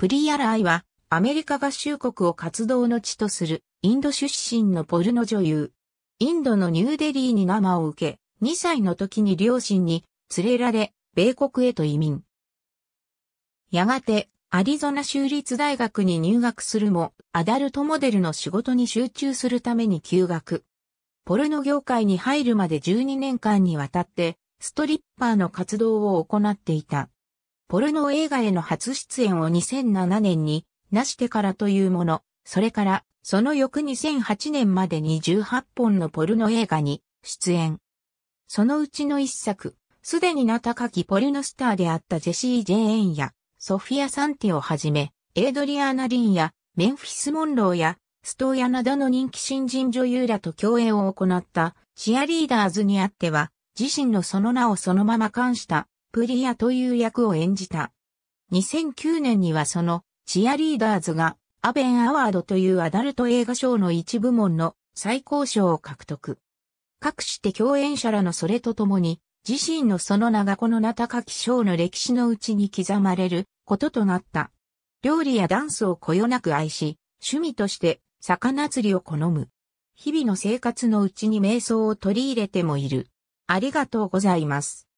プリアライは、アメリカ合衆国を活動の地とする、インド出身のポルノ女優。インドのニューデリーに生を受け、2歳の時に両親に連れられ、米国へと移民。やがて、アリゾナ州立大学に入学するも、アダルトモデルの仕事に集中するために休学。ポルノ業界に入るまで12年間にわたって、ストリッパーの活動を行っていた。ポルノ映画への初出演を2007年になしてからというもの、それからその翌2008年までに18本のポルノ映画に出演。そのうちの一作、すでに名高きポルノスターであったジェシー・ジェーンやソフィア・サンティをはじめ、エイドリアーナ・リンやメンフィス・モンローやストーヤなどの人気新人女優らと共演を行ったチアリーダーズにあっては、自身のその名をそのまま冠したプリアという役を演じた。2009年にはその、チアリーダーズが、アベンアワードというアダルト映画賞の一部門の最高賞を獲得。各して共演者らのそれとともに、自身のその名がこの名高き賞の歴史のうちに刻まれることとなった。料理やダンスをこよなく愛し、趣味として魚釣りを好む。日々の生活のうちに瞑想を取り入れてもいる。ありがとうございます。